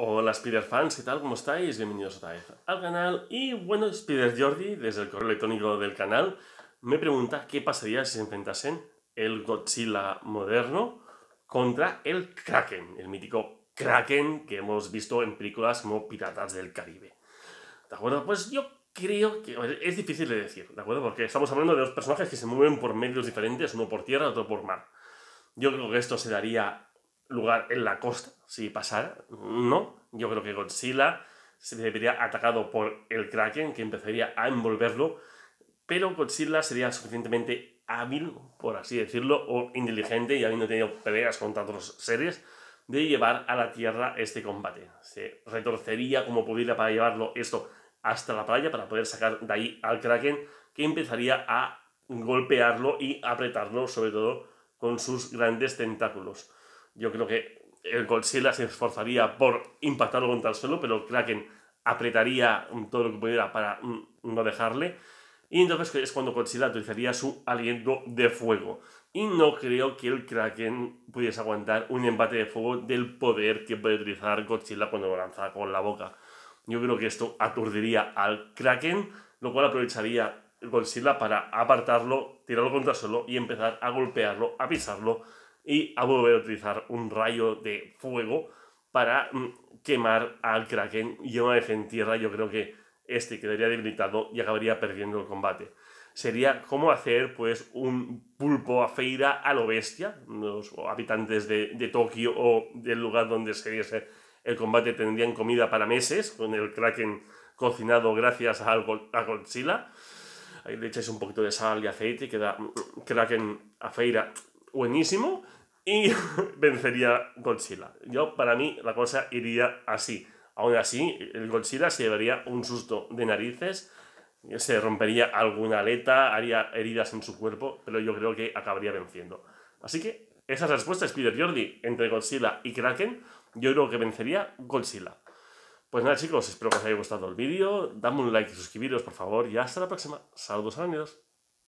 Hola Spider-Fans, ¿qué tal? ¿Cómo estáis? Bienvenidos otra vez al canal. Y bueno, Spider Jordi, desde el correo electrónico del canal, me pregunta qué pasaría si se enfrentasen el Godzilla moderno contra el Kraken, el mítico Kraken que hemos visto en películas como Piratas del Caribe. ¿De acuerdo? Pues yo creo que es difícil de decir, ¿de acuerdo? Porque estamos hablando de dos personajes que se mueven por medios diferentes, uno por tierra, otro por mar. Yo creo que esto se daría lugar en la costa, si pasara, no. Yo creo que Godzilla se vería atacado por el Kraken, que empezaría a envolverlo, pero Godzilla sería suficientemente hábil, por así decirlo, o inteligente, y habiendo tenido peleas contra otros seres, de llevar a la Tierra este combate. Se retorcería como pudiera para llevarlo esto hasta la playa, para poder sacar de ahí al Kraken, que empezaría a golpearlo y apretarlo, sobre todo con sus grandes tentáculos. Yo creo que el Godzilla se esforzaría por impactarlo contra el suelo, pero Kraken apretaría todo lo que pudiera para mm, no dejarle. Y entonces es cuando Godzilla utilizaría su aliento de fuego. Y no creo que el Kraken pudiese aguantar un embate de fuego del poder que puede utilizar Godzilla cuando lo lanza con la boca. Yo creo que esto aturdiría al Kraken, lo cual aprovecharía Godzilla para apartarlo, tirarlo contra el suelo y empezar a golpearlo, a pisarlo, y a volver a utilizar un rayo de fuego para mm, quemar al Kraken y una vez en tierra yo creo que este quedaría debilitado y acabaría perdiendo el combate. Sería como hacer pues un pulpo a feira a lo bestia. Los habitantes de, de Tokio o del lugar donde se diese el combate tendrían comida para meses con el Kraken cocinado gracias a, a Godzilla. Ahí le echáis un poquito de sal y aceite y queda mm, Kraken a feira buenísimo y vencería Godzilla. Yo, para mí, la cosa iría así. Aún así, el Godzilla se llevaría un susto de narices, se rompería alguna aleta, haría heridas en su cuerpo, pero yo creo que acabaría venciendo. Así que esa la respuesta. spider Jordi, entre Godzilla y Kraken, yo creo que vencería Godzilla. Pues nada chicos, espero que os haya gustado el vídeo, dame un like y suscribiros por favor y hasta la próxima. Saludos a amigos.